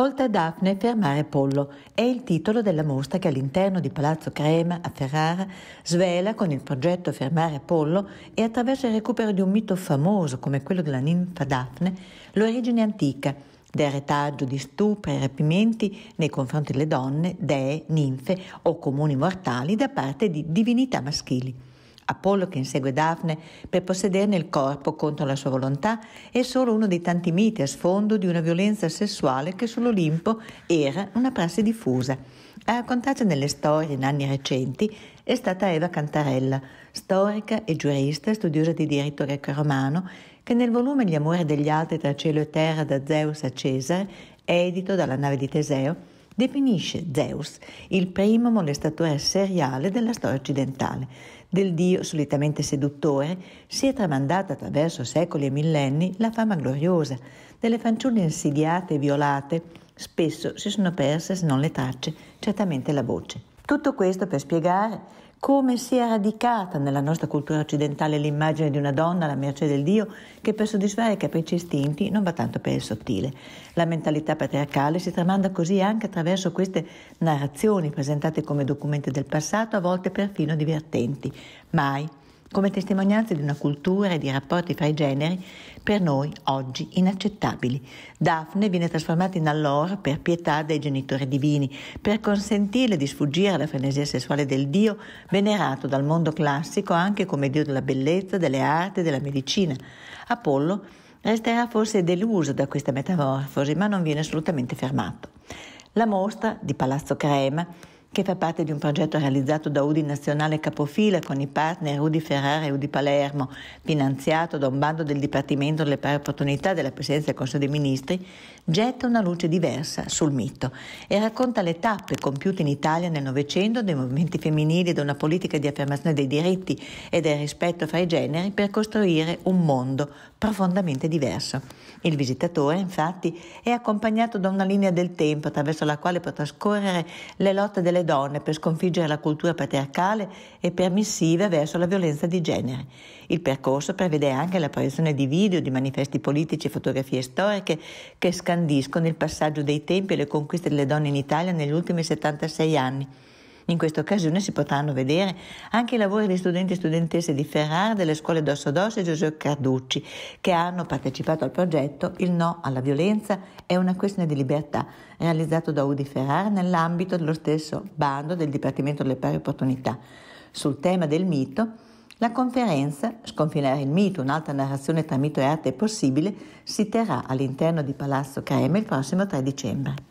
Oltre a Daphne, fermare Pollo è il titolo della mostra che all'interno di Palazzo Crema a Ferrara svela con il progetto Fermare Pollo e attraverso il recupero di un mito famoso come quello della ninfa Daphne l'origine antica del retaggio di stupri e rapimenti nei confronti delle donne, dee, ninfe o comuni mortali da parte di divinità maschili. Apollo che insegue Daphne per possederne il corpo contro la sua volontà è solo uno dei tanti miti a sfondo di una violenza sessuale che sull'Olimpo era una prassi diffusa. A raccontarci nelle storie in anni recenti è stata Eva Cantarella, storica e giurista, studiosa di diritto greco-romano, che nel volume Gli amori degli altri tra cielo e terra da Zeus a Cesare, edito dalla nave di Teseo, definisce Zeus il primo molestatore seriale della storia occidentale. Del dio solitamente seduttore si è tramandata attraverso secoli e millenni la fama gloriosa. Delle fanciulle insidiate e violate spesso si sono perse, se non le tracce, certamente la voce. Tutto questo per spiegare come si è radicata nella nostra cultura occidentale l'immagine di una donna, alla merce del Dio, che per soddisfare i capricci istinti non va tanto per il sottile. La mentalità patriarcale si tramanda così anche attraverso queste narrazioni presentate come documenti del passato, a volte perfino divertenti, mai come testimonianze di una cultura e di rapporti fra i generi per noi oggi inaccettabili. Daphne viene trasformata in allora per pietà dei genitori divini, per consentirle di sfuggire alla frenesia sessuale del Dio venerato dal mondo classico anche come Dio della bellezza, delle arti e della medicina. Apollo resterà forse deluso da questa metamorfosi, ma non viene assolutamente fermato. La mostra di Palazzo Crema che fa parte di un progetto realizzato da Udi Nazionale Capofila con i partner Udi Ferrara e Udi Palermo, finanziato da un bando del Dipartimento delle Pari Opportunità della Presidenza del Consiglio dei Ministri, getta una luce diversa sul mito e racconta le tappe compiute in Italia nel Novecento dei movimenti femminili e da una politica di affermazione dei diritti e del rispetto fra i generi per costruire un mondo profondamente diverso. Il visitatore, infatti, è accompagnato da una linea del tempo attraverso la quale potrà scorrere le lotte delle donne per sconfiggere la cultura patriarcale e permissiva verso la violenza di genere. Il percorso prevede anche la proiezione di video, di manifesti politici e fotografie storiche che scandiscono il passaggio dei tempi e le conquiste delle donne in Italia negli ultimi 76 anni in questa occasione si potranno vedere anche i lavori di studenti e studentesse di Ferrara delle scuole Dosso Dosso e Giuseppe Carducci che hanno partecipato al progetto Il no alla violenza è una questione di libertà realizzato da Udi Ferrara nell'ambito dello stesso bando del Dipartimento delle Pari Opportunità. Sul tema del mito, la conferenza Sconfinare il mito, un'altra narrazione tra mito e arte è possibile, si terrà all'interno di Palazzo Creme il prossimo 3 dicembre.